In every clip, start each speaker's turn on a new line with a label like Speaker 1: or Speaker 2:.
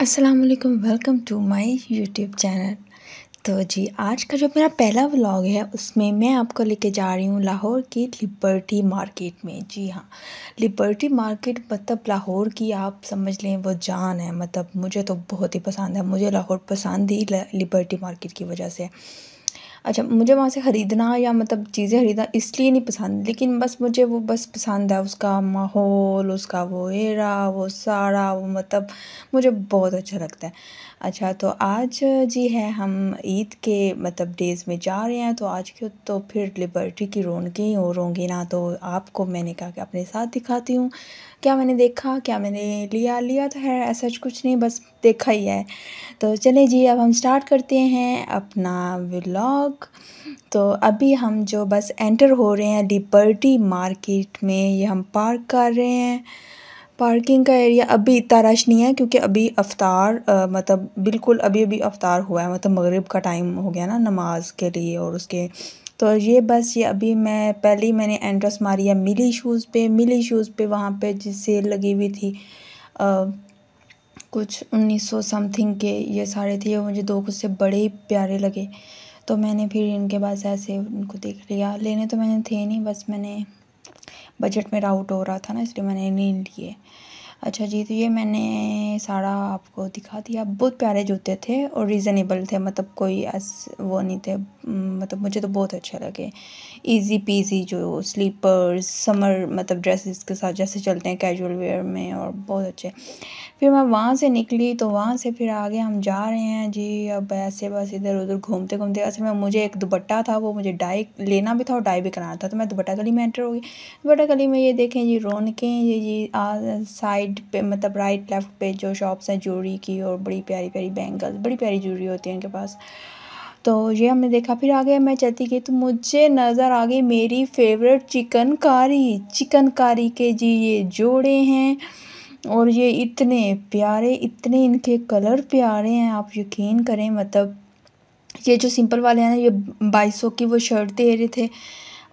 Speaker 1: Aslam welcome to my YouTube channel तो जी आज का जो मेरा पहला व्लॉग है उसमें मैं आपको लेके जा रही हूँ लाहौर की लिबर्टी मार्केट में जी हाँ लिबर्टी मार्केट मतलब लाहौर की आप समझ लें वो जान है मतलब मुझे तो बहुत ही पसंद है मुझे लाहौर पसंद ही लिबर्टी मार्केट की वजह से है अच्छा मुझे वहाँ से ख़रीदना या मतलब चीज़ें ख़रीदना इसलिए नहीं पसंद लेकिन बस मुझे वो बस पसंद है उसका माहौल उसका वो एरा वो सारा वो मतलब मुझे बहुत अच्छा लगता है अच्छा तो आज जी है हम ईद के मतलब डेज़ में जा रहे हैं तो आज के तो फिर लिबर्टी की रौनकें और होंगी ना तो आपको मैंने कहा कि अपने साथ दिखाती हूँ क्या मैंने देखा क्या मैंने लिया लिया तो है ऐसा कुछ नहीं बस देखा ही है तो चले जी अब हम स्टार्ट करते हैं अपना व्लॉग ब्लॉग तो अभी हम जो बस एंटर हो रहे हैं लिबर्टी मार्केट में ये हम पार्क कर रहे हैं पार्किंग का एरिया अभी इतना रश नहीं है क्योंकि अभी अफ्तार आ, मतलब बिल्कुल अभी अभी अफ्तार हुआ है मतलब मगरिब का टाइम हो गया ना नमाज के लिए और उसके तो ये बस ये अभी मैं पहले ही मैंने एंट्रेस मारी है मिली शूज़ पे मिली शूज़ पे वहाँ पे जिस सेल लगी हुई थी आ, कुछ उन्नीस सौ समथिंग के ये सारे थे मुझे दो कुछ से बड़े ही प्यारे लगे तो मैंने फिर इनके पास ऐसे उनको देख लिया लेने तो मैंने थे नहीं बस मैंने बजट मेरा आउट हो रहा था ना इसलिए मैंने नहीं लिए अच्छा जी तो ये मैंने सारा आपको दिखा दिया बहुत प्यारे जूते थे और रीज़नेबल थे मतलब कोई ऐस वो नहीं थे मतलब मुझे तो बहुत अच्छे लगे इजी पीजी जो स्लीपर्स समर मतलब ड्रेसेस के साथ जैसे चलते हैं कैजुअल वेयर में और बहुत अच्छे फिर मैं वहाँ से निकली तो वहाँ से फिर आगे हम जा रहे हैं जी अब ऐसे बस इधर उधर घूमते घूमते असल में मुझे एक दुपट्टा था वो मुझे डाई लेना भी था और डाई भी कराना था तो मैं दुपट्टा गली में एंटर हो गई दुपट्टा गली में ये देखें जी रौनकें ये जी साइड साइड पे मतलब राइट लेफ़्ट पे जो शॉप्स हैं ज्वेलरी की और बड़ी प्यारी प्यारी बैंगल्स बड़ी प्यारी ज्वेलरी होती है इनके पास तो ये हमने देखा फिर आगे मैं चलती गई तो मुझे नज़र आ गई मेरी फेवरेट चिकनकारी चिकनकारी के जी ये जोड़े हैं और ये इतने प्यारे इतने इनके कलर प्यारे हैं आप यकीन करें मतलब ये जो सिंपल वाले हैं ना ये बाईस की वो शर्ट दे रहे थे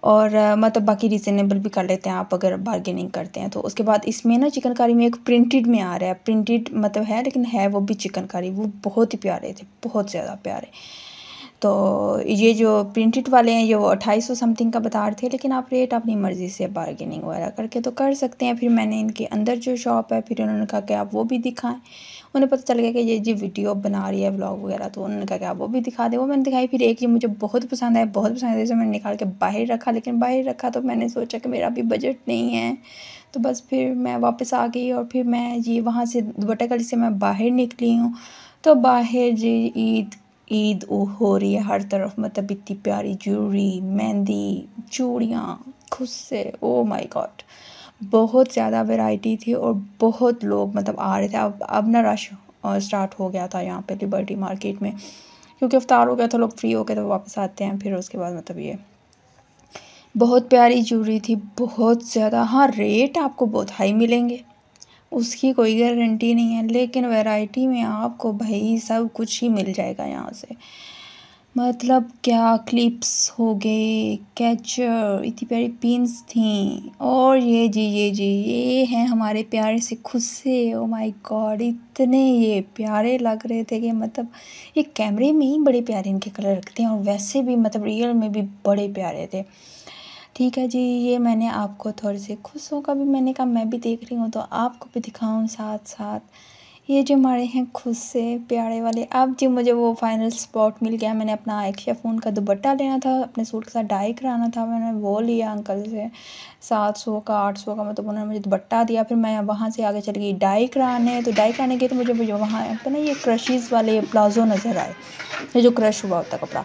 Speaker 1: और मतलब बाकी रीज़नेबल भी कर लेते हैं आप अगर बार्गेनिंग करते हैं तो उसके बाद इसमें ना चिकनकारी में एक प्रिंटेड में आ रहा है प्रिंटेड मतलब है लेकिन है वो भी चिकनकारी वो बहुत ही प्यारे थे बहुत ज़्यादा प्यारे तो ये जो प्रिंटेड वाले हैं ये वो अट्ठाईस सौ समथिंग का बता रहे थे लेकिन आप रेट अपनी मर्ज़ी से बारगेनिंग वगैरह करके तो कर सकते हैं फिर मैंने इनके अंदर जो शॉप है फिर उन्होंने कहा कि आप वो भी दिखाएं उन्हें पता चल गया कि ये जी वीडियो बना रही है ब्लॉग वगैरह तो उन्होंने कहा कि आप वो भी दिखा दें वो मैंने दिखाई फिर एक ये मुझे बहुत पसंद आया बहुत पसंद आया जैसे मैंने निकाल के बाहर रखा लेकिन बाहर रखा तो मैंने सोचा कि मेरा अभी बजट नहीं है तो बस फिर मैं वापस आ गई और फिर मैं ये वहाँ से दुबटा गली से मैं बाहर निकली हूँ तो बाहर जी ईद ईद हो रही है हर तरफ मतलब इतनी प्यारी ज्वेलरी मेहंदी चूड़ियाँ खुद से ओ माई गॉड बहुत ज़्यादा वैरायटी थी और बहुत लोग मतलब आ रहे थे अब अब ना रश स्टार्ट हो गया था यहाँ पे लिबर्टी मार्केट में क्योंकि अवतार हो गया था लोग फ्री हो गए तो वापस आते हैं फिर उसके बाद मतलब ये बहुत प्यारी ज्वेलरी थी बहुत ज़्यादा हाँ रेट आपको बहुत हाई मिलेंगे उसकी कोई गारंटी नहीं है लेकिन वैरायटी में आपको भाई सब कुछ ही मिल जाएगा यहाँ से मतलब क्या क्लिप्स हो गए कैचर इतनी प्यारी पिंस थी और ये जी ये जी ये हैं हमारे प्यारे से खुस्से ओ माय गॉड इतने ये प्यारे लग रहे थे कि मतलब ये कैमरे में ही बड़े प्यारे इनके कलर लगते हैं और वैसे भी मतलब रियल में भी बड़े प्यारे थे ठीक है जी ये मैंने आपको थोड़े से खुशों का भी मैंने कहा मैं भी देख रही हूँ तो आपको भी दिखाऊँ साथ साथ ये जो हमारे हैं खुश से प्यारे वाले अब जी मुझे वो फाइनल स्पॉट मिल गया मैंने अपना आयक्षा फ़ोन का दुपट्टा लेना था अपने सूट के साथ डाई कराना था मैंने वो लिया अंकल से सात सौ का आठ सौ का मतलब उन्होंने मुझे दुपट्टा दिया फिर मैं वहाँ से आगे चल गई डाई कराने तो डाई कराने गई तो मुझे मुझे वहाँ पर ना ये क्रशीज़ वाले प्लाजो नज़र आए ये जो क्रश हुआ होता कपड़ा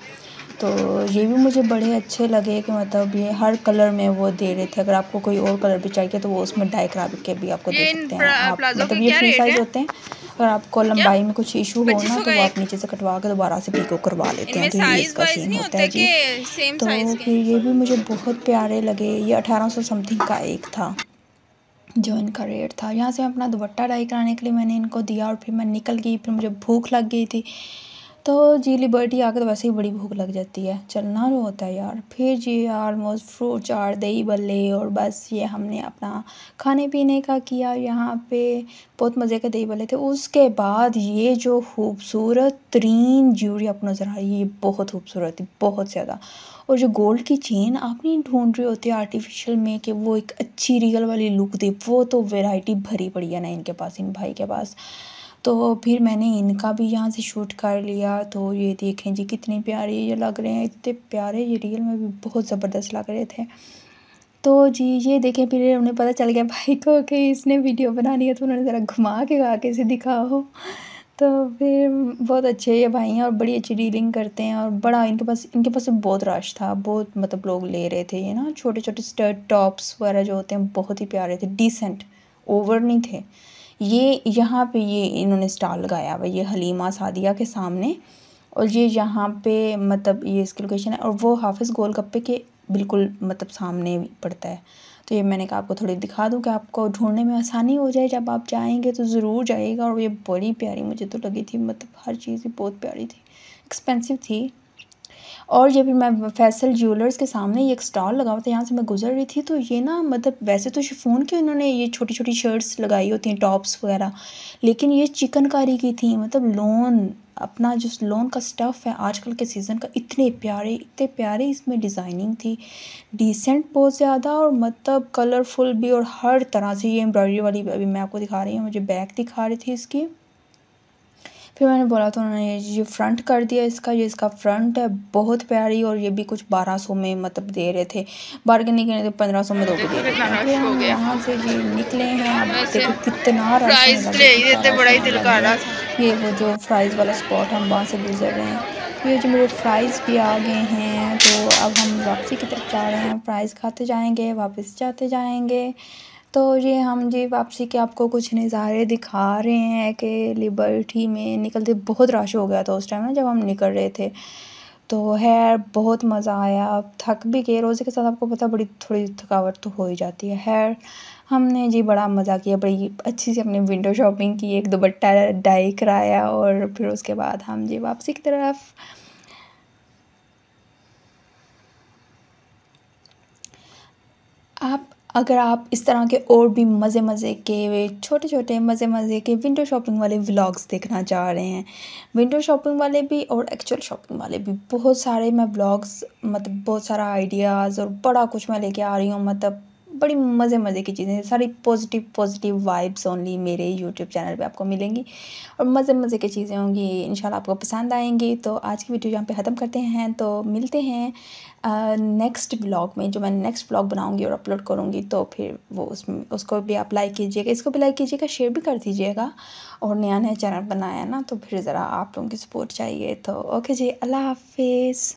Speaker 1: तो ये भी मुझे बड़े अच्छे लगे कि मतलब ये हर कलर में वो दे रहे थे अगर आपको कोई और कलर भी चाहिए तो वो उसमें डाई करा के भी आपको दे सकते हैं आप मतलब ये फ्री साइज होते हैं अगर आपको लंबाई में कुछ इशू हो ना तो आप नीचे से कटवा के दोबारा से पीको करवा लेते हैं तो ये इसका सीन होता है जी तो फिर ये भी मुझे बहुत प्यारे लगे ये अठारह समथिंग का एक था जो इनका रेट था यहाँ से अपना दुपट्टा डाई कराने के लिए मैंने इनको दिया और फिर मैं निकल गई फिर मुझे भूख लग गई थी तो जी लिबर्टी आके तो वैसे ही बड़ी भूख लग जाती है चलना तो होता है यार फिर जी ऑलमोस्ट फ्रूट चार दही बल्ले और बस ये हमने अपना खाने पीने का किया यहाँ पे बहुत मज़े के दही बल्ले थे उसके बाद ये जो खूबसूरत तरीन ज्यूरी आपको नज़र आ रही है ये बहुत खूबसूरत थी बहुत ज़्यादा और जो गोल्ड की चेन आप नहीं ढूंढ रही होती आर्टिफिशियल में कि वो एक अच्छी रियल वाली लुक दे वो तो वेराइटी भरी पड़ी है ना इनके पास इन भाई के पास तो फिर मैंने इनका भी यहाँ से शूट कर लिया तो ये देखें जी कितने प्यारे ये लग रहे हैं इतने प्यारे ये रियल में भी बहुत ज़बरदस्त लग रहे थे तो जी ये देखें फिर उन्हें पता चल गया भाई को कि इसने वीडियो बनानी है तो उन्होंने ज़रा घुमा के के से दिखाओ तो फिर बहुत अच्छे ये भाई हैं और बड़ी अच्छी डीलिंग करते हैं और बड़ा इनके पास इनके पास बहुत रश था बहुत मतलब लोग ले रहे थे ये ना छोटे छोटे स्टर्ट टॉप्स वगैरह जो होते हैं बहुत ही प्यारे थे डिसेंट ओवर नहीं थे ये यहाँ पे ये इन्होंने स्टॉल लगाया हुआ ये हलीमा सादिया के सामने और ये यहाँ पे मतलब ये इसकी लोकेशन है और वो हाफिज़ गोल गप्पे के बिल्कुल मतलब सामने पड़ता है तो ये मैंने कहा आपको थोड़ी दिखा दूँ कि आपको ढूंढने में आसानी हो जाए जब आप जाएंगे तो ज़रूर जाइएगा और ये बड़ी प्यारी मुझे तो लगी थी मतलब हर चीज़ ही बहुत प्यारी थी एक्सपेंसिव थी और ये भी मैं फैसल ज्वेलर्स के सामने ये एक स्टॉल लगा हुआ था यहाँ से मैं गुजर रही थी तो ये ना मतलब वैसे तो शिफोन की इन्होंने ये छोटी छोटी शर्ट्स लगाई होती हैं टॉप्स वगैरह लेकिन ये चिकनकारी की थी मतलब लोन अपना जो लोन का स्टफ़ है आजकल के सीज़न का इतने प्यारे इतने प्यारे इसमें डिज़ाइनिंग थी डिसेंट बहुत ज़्यादा और मतलब कलरफुल भी और हर तरह से ये एम्ब्रॉयडरी वाली अभी मैं आपको दिखा रही हूँ मुझे बैग दिखा रही थी इसकी फिर मैंने बोला तो उन्होंने ये फ्रंट कर दिया इसका ये इसका फ्रंट है बहुत प्यारी और ये भी कुछ बारह सौ में मतलब दे रहे थे बार्गेनिंग कर थे पंद्रह सौ में दो दे रहे तो थे यहाँ से ये निकले हैं देखो कितना ये वो जो फ्राइज़ वाला स्पॉट हम वहाँ से गुजर रहे हैं ये जो मेरे फ्राइज़ भी आ गए हैं तो अब हम वापसी की तरफ जा रहे हैं फ्राइज़ खाते जाएंगे वापस जाते जाएंगे तो ये हम जी वापसी के आपको कुछ नज़ारे दिखा रहे हैं कि लिबर्टी में निकलते बहुत रश हो गया था उस टाइम ना जब हम निकल रहे थे तो है बहुत मज़ा आया अब थक भी गए रोज़े के साथ आपको पता बड़ी थोड़ी थकावट तो हो ही जाती है है हमने जी बड़ा मज़ा किया बड़ी अच्छी सी हमने विंडो शॉपिंग की एक दुपट्टा डाई कराया और फिर उसके बाद हम जी वापसी की तरफ अगर आप इस तरह के और भी मज़े मज़े के छोटे छोटे मज़े मज़े के विंडो शॉपिंग वाले व्लॉग्स देखना चाह रहे हैं विंडो शॉपिंग वाले भी और एक्चुअल शॉपिंग वाले भी बहुत सारे मैं ब्लॉग्स मतलब बहुत सारा आइडियाज़ और बड़ा कुछ मैं लेके आ रही हूँ मतलब बड़ी मज़े मज़े की चीज़ें सारी पॉजिटिव पॉजिटिव वाइब्स ओनली मेरे यूट्यूब चैनल पे आपको मिलेंगी और मज़े मज़े की चीज़ें होंगी इन आपको पसंद आएंगी तो आज की वीडियो यहाँ पे ख़त्म करते हैं तो मिलते हैं नेक्स्ट ब्लॉग में जो मैं नेक्स्ट ब्लॉग बनाऊँगी और अपलोड करूँगी तो फिर वो उसमें उसको भी आप लाइक कीजिएगा इसको भी लाइक कीजिएगा शेयर भी कर दीजिएगा और नया नया चैनल बनाया ना तो फिर ज़रा आप लोगों की सपोर्ट चाहिए तो ओके जी अल्लाह हाफिज़